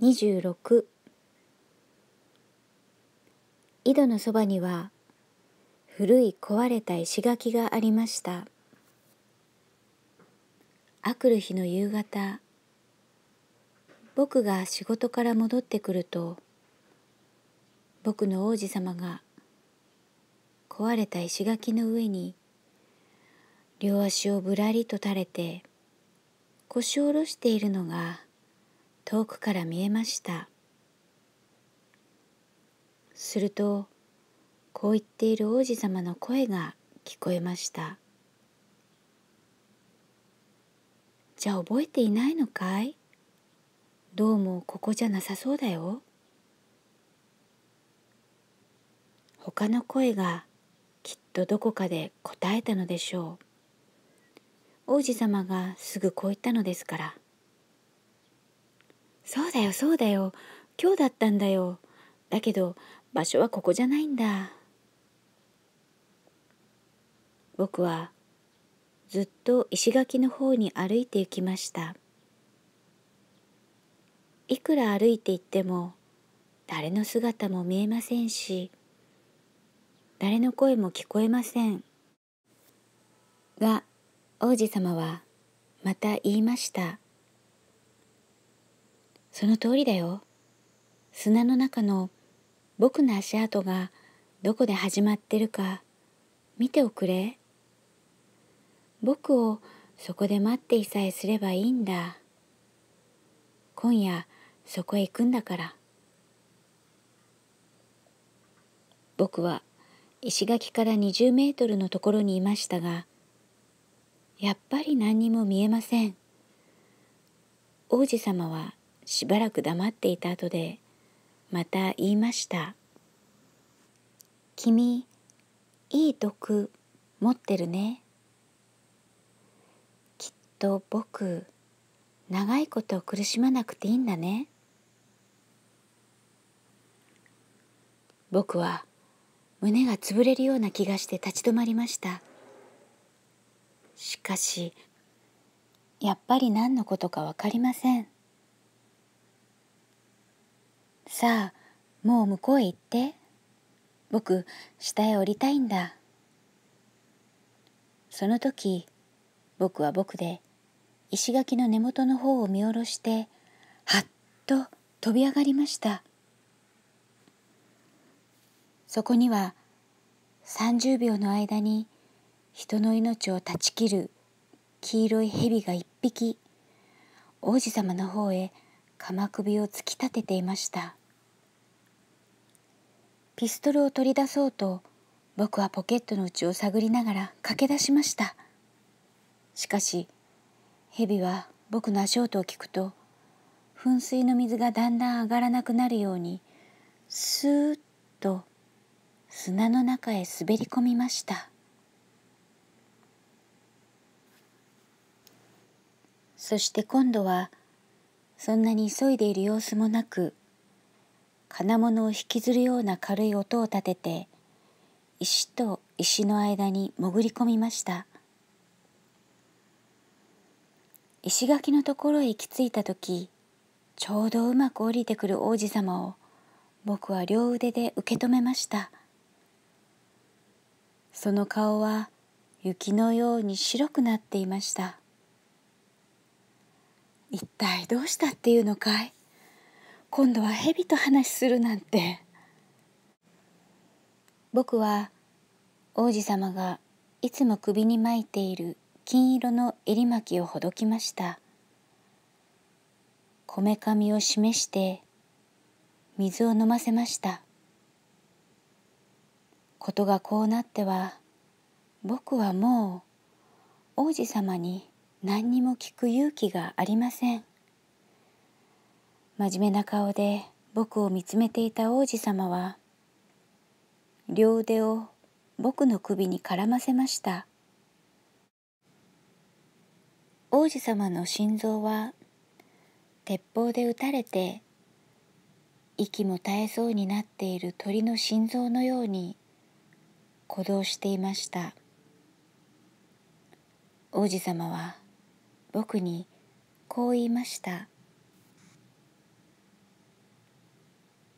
26井戸のそばには古い壊れた石垣がありましたあくる日の夕方僕が仕事から戻ってくると僕の王子様が壊れた石垣の上に両足をぶらりと垂れて腰を下ろしているのが遠くから見えましたするとこう言っている王子様の声が聞こえましたじゃあ覚えていないのかいどうもここじゃなさそうだよ他の声がきっとどこかで答えたのでしょう王子様がすぐこう言ったのですからそうだよそうだよ今日だったんだよだけど場所はここじゃないんだ僕はずっと石垣の方に歩いて行きましたいくら歩いて行っても誰の姿も見えませんし誰の声も聞こえませんが王子様はまた言いました「その通りだよ。砂の中の僕の足跡がどこで始まってるか見ておくれ。僕をそこで待っていさえすればいいんだ。今夜そこへ行くんだから。僕は石垣から20メートルのところにいましたが、やっぱり何にも見えません。王子様はしばらく黙っていた後でまた言いました「君いい毒持ってるね」「きっと僕長いこと苦しまなくていいんだね」僕は胸が潰れるような気がして立ち止まりましたしかしやっぱり何のことか分かりませんさあもう向こうへ行って僕下へ降りたいんだその時僕は僕で石垣の根元の方を見下ろしてはっと飛び上がりましたそこには30秒の間に人の命を断ち切る黄色い蛇が一匹王子様の方へ鎌首を突き立てていましたピストルを取り出そうと僕はポケットの内を探りながら駆け出しましたしかし蛇は僕の足音を聞くと噴水の水がだんだん上がらなくなるようにスーッと砂の中へ滑り込みましたそして今度はそんなに急いでいる様子もなく金物を引きずるような軽い音を立てて石と石の間に潜り込みました石垣のところへ行き着いた時ちょうどうまく降りてくる王子様を僕は両腕で受け止めましたその顔は雪のように白くなっていました一体どうしたっていうのかい今度は蛇と話するなんて僕は王子様がいつも首に巻いている金色の襟巻きをほどきましたこめかみを示して水を飲ませましたことがこうなっては僕はもう王子様に何にも聞く勇気がありません真面目な顔で僕を見つめていた王子様は両腕を僕の首に絡ませました王子様の心臓は鉄砲で撃たれて息も絶えそうになっている鳥の心臓のように鼓動していました王子様は僕にこう言いました「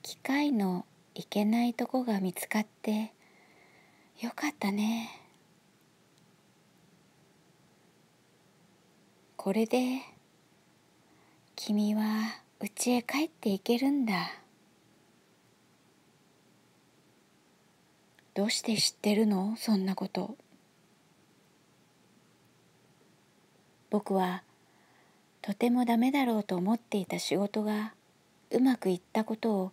機械のいけないとこが見つかってよかったねこれで君はうちへ帰っていけるんだどうして知ってるのそんなこと僕はとてもダメだろうと思っていた仕事がうまくいったことを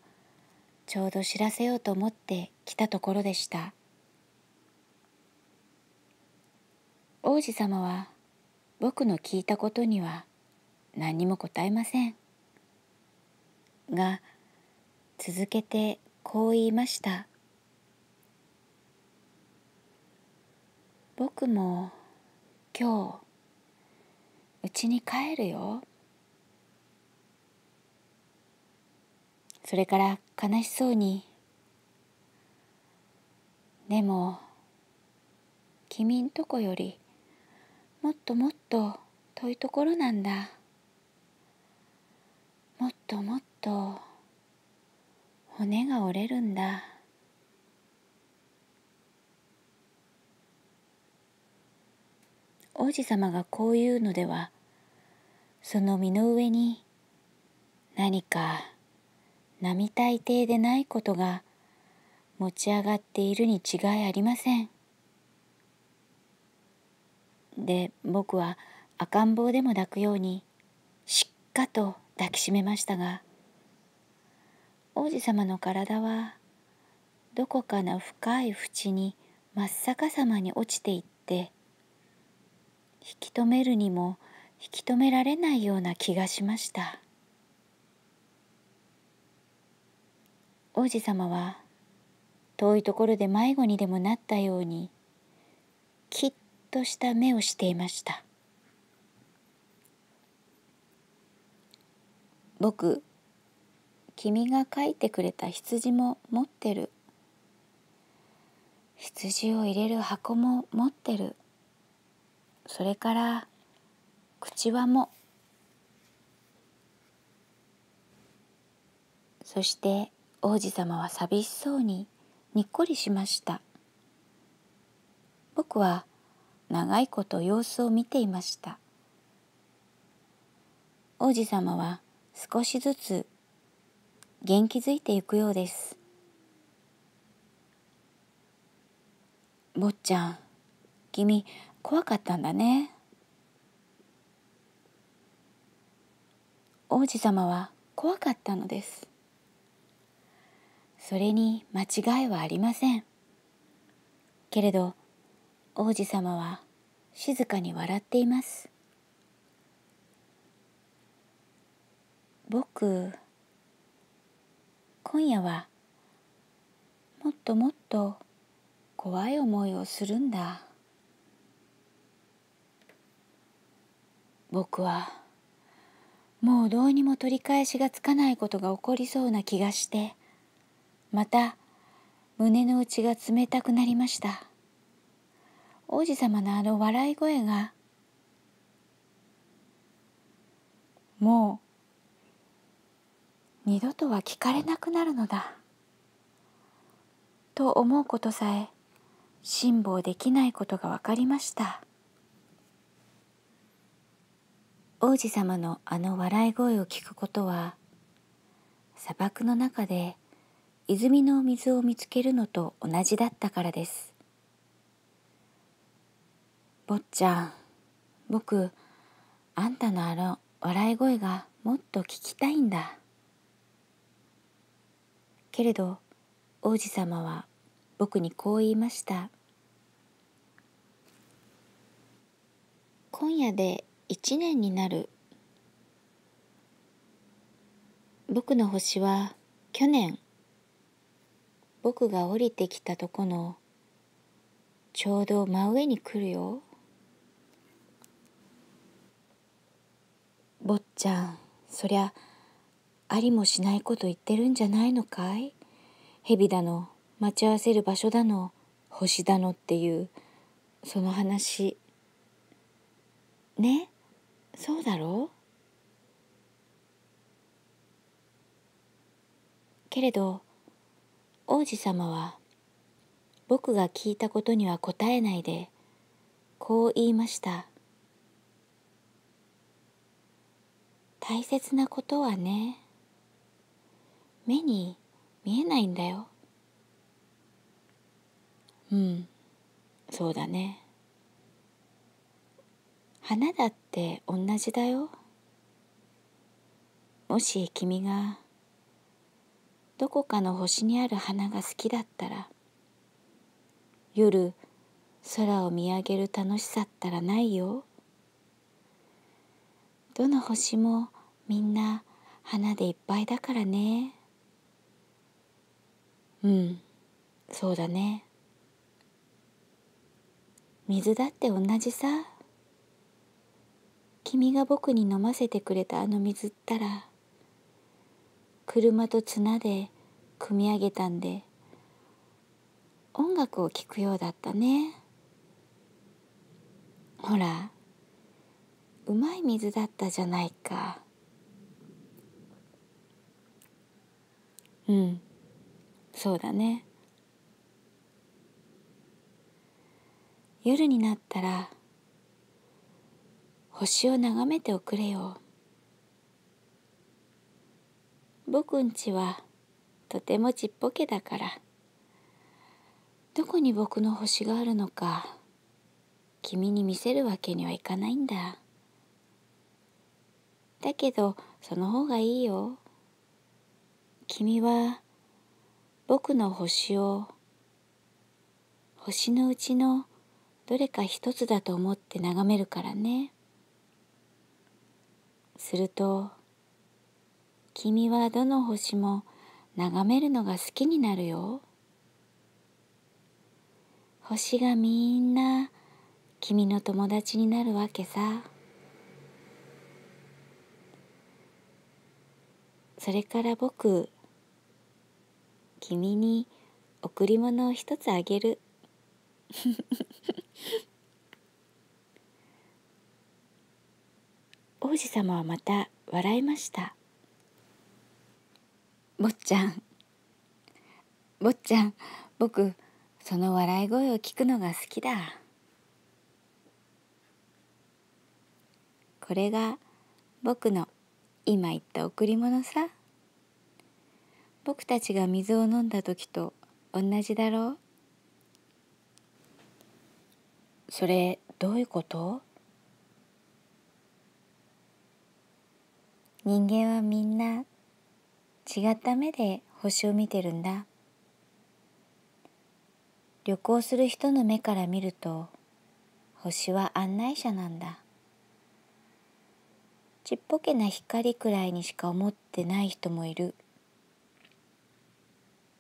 ちょうど知らせようと思って来たところでした王子様は僕の聞いたことには何も答えませんが続けてこう言いました「僕も今日うちに帰るよ」それから悲しそうに「でも君んとこよりもっともっと遠いところなんだ」「もっともっと骨が折れるんだ」王子様がこう言うのではその身の上に何か並大抵でないことが持ち上がっているに違いありません。で僕は赤ん坊でも抱くようにしっかと抱きしめましたが王子様の体はどこかの深い淵に真っ逆さまに落ちていって引き止めるにも引き止められないような気がしました。王子様は遠いところで迷子にでもなったようにきっとした目をしていました僕君が書いてくれた羊も持ってる羊を入れる箱も持ってるそれから口輪もそして王子様は寂しそうににっこりしました僕は長いこと様子を見ていました王子様は少しずつ元気づいていくようです坊ちゃん君怖かったんだね王子様は怖かったのですそれに間違いはありませんけれど王子様は静かに笑っています僕今夜はもっともっと怖い思いをするんだ僕はもうどうにも取り返しがつかないことが起こりそうな気がしてまた胸の内が冷たくなりました王子様のあの笑い声がもう二度とは聞かれなくなるのだと思うことさえ辛抱できないことが分かりました王子様のあの笑い声を聞くことは砂漠の中で泉の水を見つけるのと同じだったからです坊ちゃん僕あんたのあの笑い声がもっと聞きたいんだけれど王子様は僕にこう言いました「今夜で一年になる僕の星は去年僕が降りてきたとこのちょうど真上に来るよ。坊ちゃんそりゃありもしないこと言ってるんじゃないのかい蛇だの待ち合わせる場所だの星だのっていうその話ねそうだろうけれど王子様は僕が聞いたことには答えないでこう言いました大切なことはね目に見えないんだようんそうだね花だって同じだよもし君がどこかの星にある花が好きだったら夜空を見上げる楽しさったらないよどの星もみんな花でいっぱいだからねうんそうだね水だって同じさ君が僕に飲ませてくれたあの水ったら車と綱で組み上げたんで音楽を聴くようだったねほらうまい水だったじゃないかうんそうだね夜になったら星を眺めておくれよ。僕んちはとてもちっぽけだからどこに僕の星があるのか君に見せるわけにはいかないんだだけどその方がいいよ君は僕の星を星のうちのどれか一つだと思って眺めるからねすると君はどの星も眺めるのが好きになるよ。星がみんな君の友達になるわけさ。それから僕、君に贈り物を一つあげる。王子様はまた笑いました。坊ちゃん坊ちゃん僕その笑い声を聞くのが好きだこれが僕の今言った贈り物さ僕たちが水を飲んだ時と同じだろうそれどういうこと人間はみんな違った目で星を見てるんだ旅行する人の目から見ると星は案内者なんだちっぽけな光くらいにしか思ってない人もいる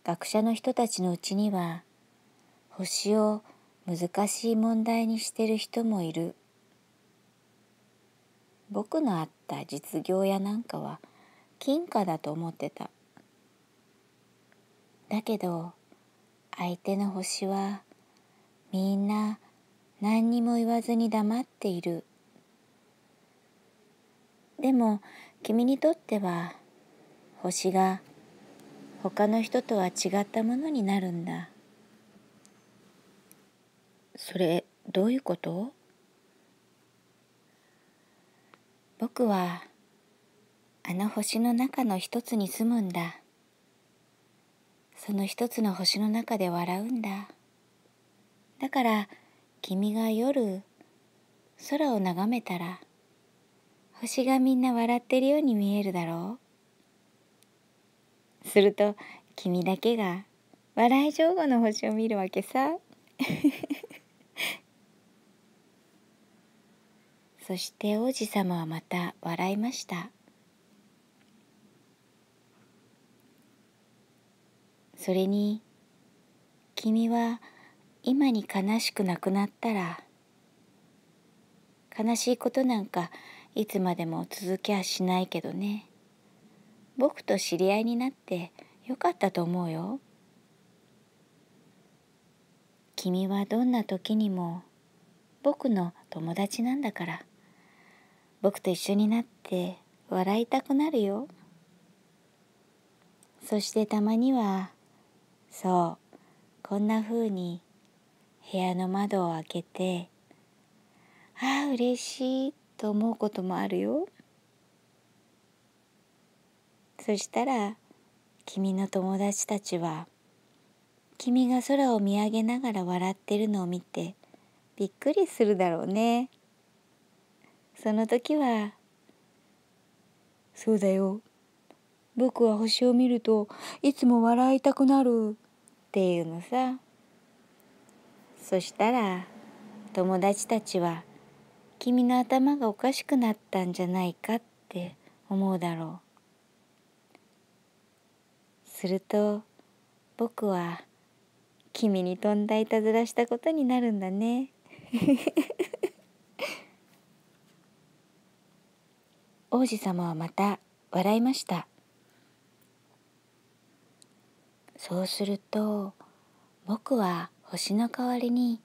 学者の人たちのうちには星を難しい問題にしてる人もいる僕のあった実業家なんかは「金貨だと思ってただけど相手の星はみんな何にも言わずに黙っているでも君にとっては星が他の人とは違ったものになるんだそれどういうこと僕はあの星の中の一つに住むんだその一つの星の中で笑うんだだから君が夜空を眺めたら星がみんな笑ってるように見えるだろうすると君だけが笑い上手の星を見るわけさ そして王子様はまた笑いましたそれに君は今に悲しくなくなったら悲しいことなんかいつまでも続きはしないけどね僕と知り合いになってよかったと思うよ君はどんな時にも僕の友達なんだから僕と一緒になって笑いたくなるよそしてたまにはそうこんな風に部屋の窓を開けてああ嬉しいと思うこともあるよそしたら君の友達たちは君が空を見上げながら笑ってるのを見てびっくりするだろうねその時は「そうだよ僕は星を見るといつも笑いたくなる」っていうのさそしたら友達たちは「君の頭がおかしくなったんじゃないか」って思うだろうすると僕は君にとんだいたずらしたことになるんだね 王子様はまた笑いました。そうすると僕は星の代わりに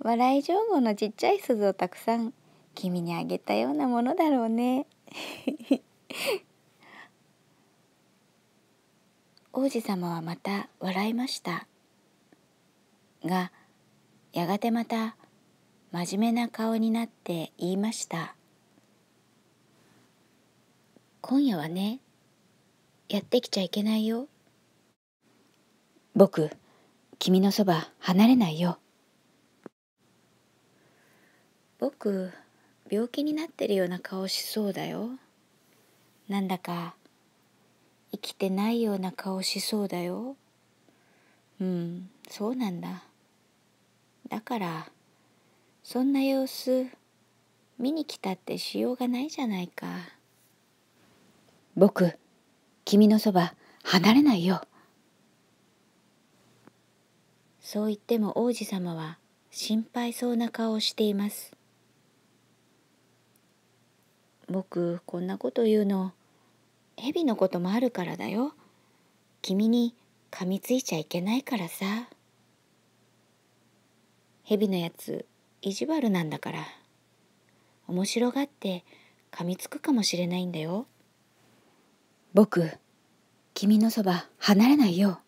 笑い上手のちっちゃい鈴をたくさん君にあげたようなものだろうね。王子様はまた笑いましたがやがてまた真面目な顔になって言いました「今夜はねやってきちゃいけないよ」僕、君のそば離れないよ。僕、病気になってるような顔しそうだよ。なんだか、生きてないような顔しそうだよ。うん、そうなんだ。だから、そんな様子、見に来たってしようがないじゃないか。僕、君のそば離れないよ。そう言っても王子様は心配そうな顔をしています。僕こんなこと言うの蛇のこともあるからだよ。君に噛みついちゃいけないからさ。蛇のやつ意地悪なんだから面白がって噛みつくかもしれないんだよ僕君のそば離れないよ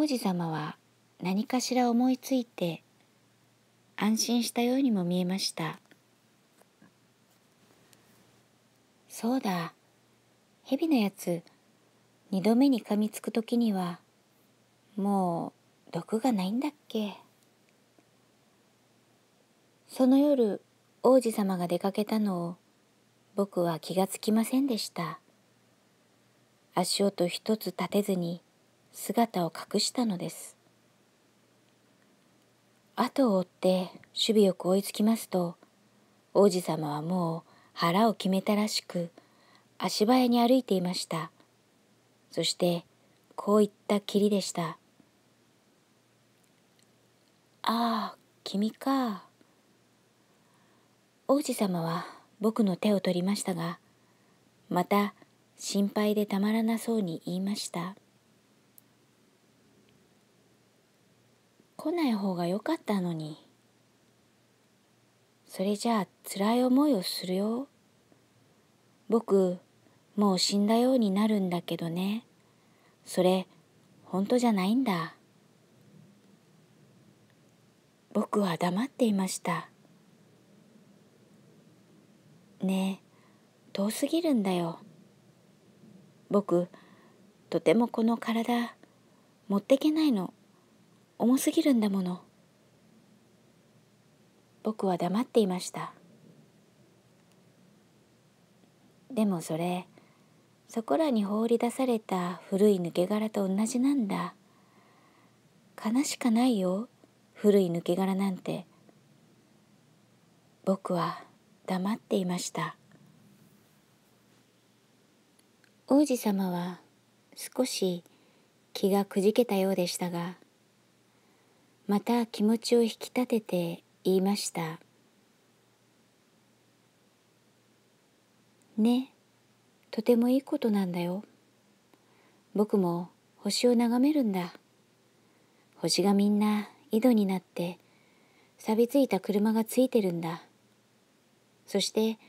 王子様は何かしら思いついて安心したようにも見えましたそうだ蛇のやつ二度目に噛みつく時にはもう毒がないんだっけその夜王子様が出かけたのを僕は気がつきませんでした足音一つ立てずに姿を隠したのです。後を追って守備を追いつきますと王子様はもう腹を決めたらしく足早に歩いていましたそしてこういったきりでした「ああ君か」王子様は僕の手を取りましたがまた心配でたまらなそうに言いました「来ない方がよかったのに。それじゃあ辛い思いをするよ。僕、もう死んだようになるんだけどね。それ、本当じゃないんだ。僕は黙っていました。ねえ、遠すぎるんだよ。僕、とてもこの体、持ってけないの。重すぎるんだもの僕は黙っていましたでもそれそこらに放り出された古い抜け殻と同じなんだ悲しかないよ古い抜け殻なんて僕は黙っていました王子様は少し気がくじけたようでしたがまた気持ちを引き立てて言いました「ねとてもいいことなんだよ僕も星を眺めるんだ星がみんな井戸になって錆びついた車がついてるんだそして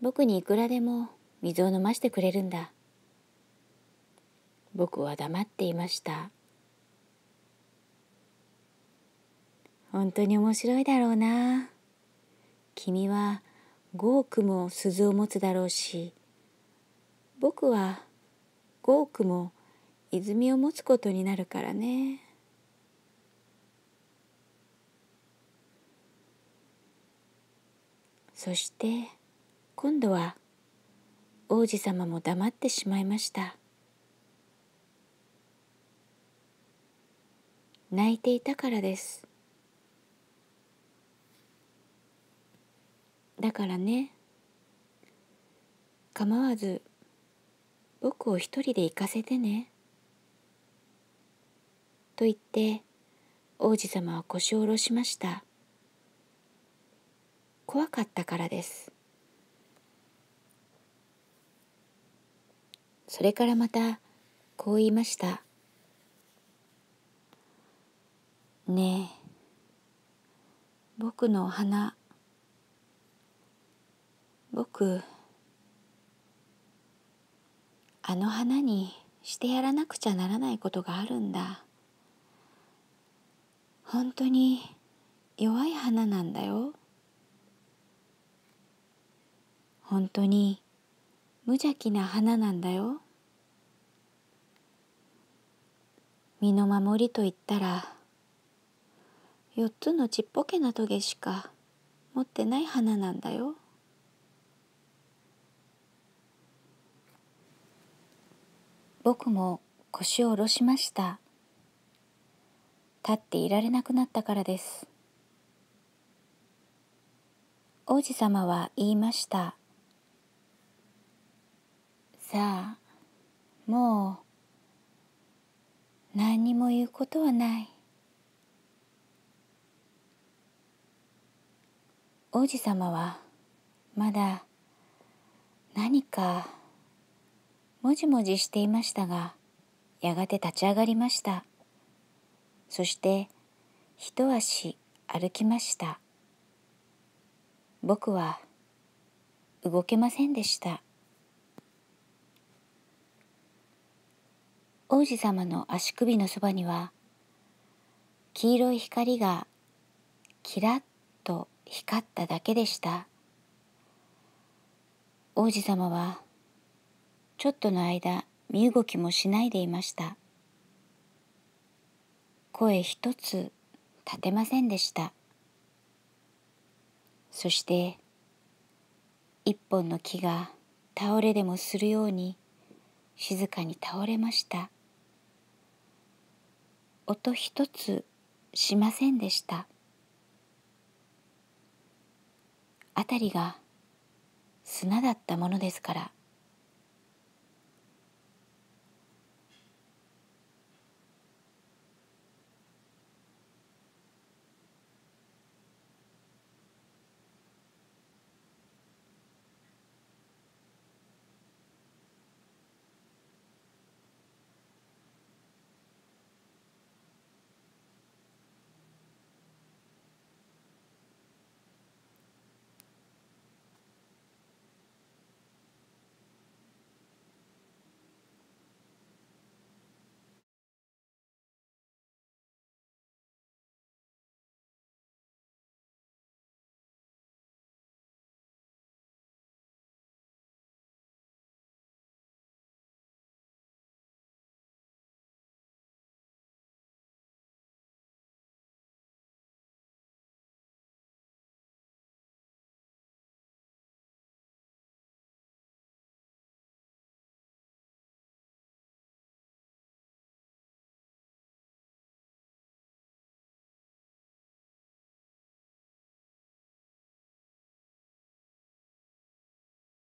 僕にいくらでも水を飲ましてくれるんだ僕は黙っていました本当に面白いだろうな。君は5億も鈴を持つだろうし、僕は5億も泉を持つことになるからね。そして今度は王子様も黙ってしまいました。泣いていたからです。だからね構わず僕を一人で行かせてね」と言って王子様は腰を下ろしました怖かったからですそれからまたこう言いました「ねえ僕のお花僕あの花にしてやらなくちゃならないことがあるんだ本当に弱い花なんだよ本当に無邪気な花なんだよ身の守りといったら4つのちっぽけなトゲしか持ってない花なんだよ。僕も腰を下ろしました立っていられなくなったからです王子様は言いましたさあもう何にも言うことはない王子様はまだ何かもじもじしていましたがやがて立ち上がりましたそして一足歩きました僕は動けませんでした王子様の足首のそばには黄色い光がキラッと光っただけでした王子様はちょっとの間身動きもしないでいました声一つ立てませんでしたそして一本の木が倒れでもするように静かに倒れました音一つしませんでした辺りが砂だったものですから